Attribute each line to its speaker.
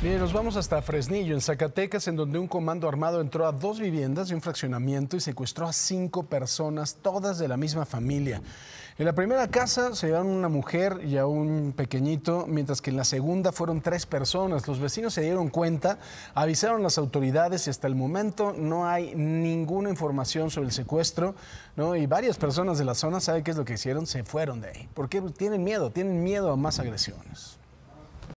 Speaker 1: Bien, nos vamos hasta Fresnillo, en Zacatecas, en donde un comando armado entró a dos viviendas de un fraccionamiento y secuestró a cinco personas, todas de la misma familia. En la primera casa se llevaron una mujer y a un pequeñito, mientras que en la segunda fueron tres personas. Los vecinos se dieron cuenta, avisaron las autoridades y hasta el momento no hay ninguna información sobre el secuestro, Y varias personas de la zona saben qué es lo que hicieron, se fueron de ahí, porque tienen miedo, tienen miedo a más agresiones.